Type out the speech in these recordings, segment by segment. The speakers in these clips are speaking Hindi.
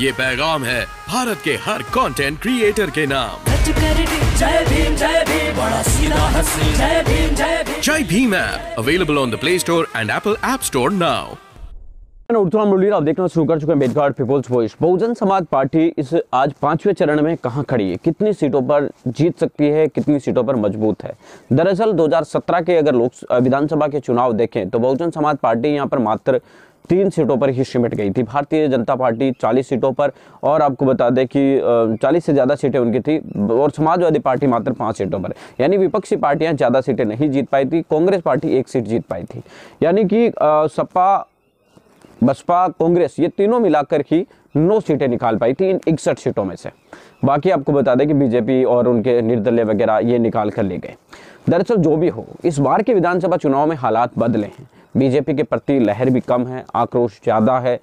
ये पैगाम है भारत के हर कंटेंट क्रिएटर के नाम Jai Bhim app available on the play store and Apple app store now आप देखना शुरू कर चुके हैं बेदघाट पीपुल्स वॉइस बहुजन समाज पार्टी इस आज पांचवें चरण में कहां खड़ी है कितनी सीटों पर जीत सकती है कितनी सीटों पर मजबूत है दरअसल 2017 के अगर लोक विधानसभा के चुनाव देखें तो बहुजन समाज पार्टी यहां पर मात्र तीन सीटों पर ही सिमट गई थी भारतीय जनता पार्टी 40 सीटों पर और आपको बता दें कि 40 से ज़्यादा सीटें उनकी थी और समाजवादी पार्टी मात्र पाँच सीटों पर यानी विपक्षी पार्टियां ज़्यादा सीटें नहीं जीत पाई थी कांग्रेस पार्टी एक सीट जीत पाई थी यानी कि सपा बसपा कांग्रेस ये तीनों मिलाकर ही नौ सीटें निकाल पाई थी इन इकसठ सीटों में से बाकी आपको बता दें कि बीजेपी और उनके निर्दलीय वगैरह ये निकाल कर ले गए दरअसल जो भी हो इस बार के विधानसभा चुनाव में हालात बदले हैं बीजेपी के प्रति लहर भी कम है आक्रोश ज़्यादा है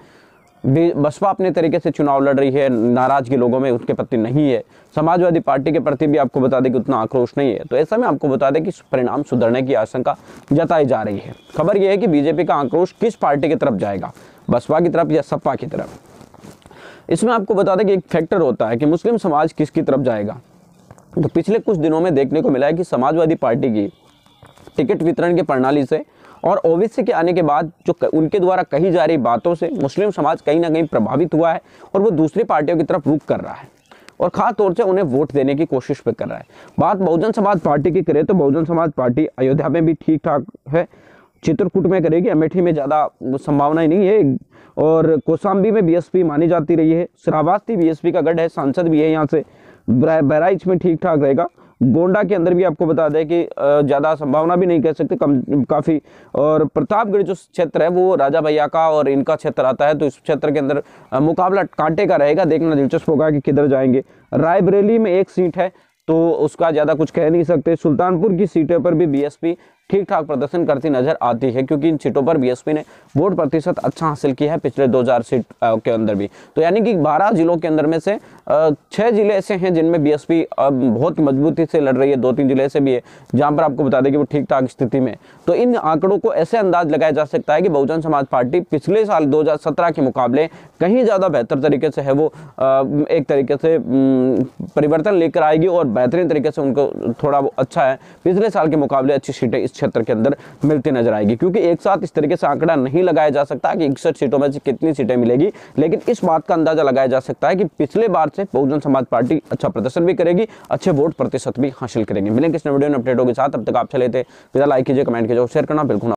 बसपा अपने तरीके से चुनाव लड़ रही है नाराजगी लोगों में उसके प्रति नहीं है समाजवादी पार्टी के प्रति भी आपको बता दें कि उतना आक्रोश नहीं है तो ऐसा में आपको बता दें कि परिणाम सुधरने की आशंका जताई जा रही है खबर यह है कि बीजेपी का आक्रोश किस पार्टी की तरफ जाएगा बसपा की तरफ या सपा की तरफ इसमें आपको बता दें कि एक फैक्टर होता है कि मुस्लिम समाज किसकी तरफ जाएगा तो पिछले कुछ दिनों में देखने को मिला है कि समाजवादी पार्टी की टिकट वितरण की प्रणाली से और ओवैसी के आने के बाद जो उनके द्वारा कही जा रही बातों से मुस्लिम समाज कहीं ना कहीं प्रभावित हुआ है और वो दूसरी पार्टियों की तरफ रुख कर रहा है और खास तौर से उन्हें वोट देने की कोशिश पे कर रहा है बात बहुजन समाज पार्टी की करें तो बहुजन समाज पार्टी अयोध्या में भी ठीक ठाक है चित्रकूट में करेगी अमेठी में ज़्यादा संभावना ही नहीं है और कोसाम्बी में बीएसपी मानी जाती रही है श्रावास्ती बीएसपी का गढ़ है सांसद भी है यहाँ से बहराइच में ठीक ठाक रहेगा गोंडा के अंदर भी आपको बता दें कि ज़्यादा संभावना भी नहीं कह सकते कम काफ़ी और प्रतापगढ़ जो क्षेत्र है वो राजा भैया का और इनका क्षेत्र आता है तो इस क्षेत्र के अंदर मुकाबला कांटे का रहेगा देखना दिलचस्प होगा कि किधर जाएंगे रायबरेली में एक सीट है तो उसका ज़्यादा कुछ कह नहीं सकते सुल्तानपुर की सीटों पर भी बीएसपी ठीक ठाक प्रदर्शन करती नजर आती है क्योंकि इन सीटों पर बीएसपी ने वोट प्रतिशत अच्छा हासिल किया है पिछले 2000 सीट के अंदर भी तो यानी कि 12 जिलों के अंदर में से छह जिले ऐसे हैं जिनमें बीएसपी बहुत मजबूती से लड़ रही है दो तीन जिले ऐसे भी है जहाँ पर आपको बता दें कि वो ठीक ठाक स्थिति में तो इन आंकड़ों को ऐसे अंदाज लगाया जा सकता है कि बहुजन समाज पार्टी पिछले साल दो के मुकाबले कहीं ज़्यादा बेहतर तरीके से है वो एक तरीके से परिवर्तन लेकर आएगी और बेहतरीन तरीके से उनको थोड़ा अच्छा है पिछले साल के मुकाबले अच्छी सीटें क्षेत्र के अंदर मिलती नजर आएगी क्योंकि एक साथ इस तरीके से आंकड़ा नहीं लगाया जा सकता कि इकसठ सीटों में से कितनी सीटें मिलेगी लेकिन इस बात का अंदाजा लगाया जा सकता है कि पिछले बार से बहुजन समाज पार्टी अच्छा प्रदर्शन भी करेगी अच्छे वोट प्रतिशत भी हासिल करेंगे मिलेंगे इस वीडियो में अपडेटों के साथ अब तक आप चले थे लाइक कीजिए कमेंट कीजिए शेयर करना बिल्कुल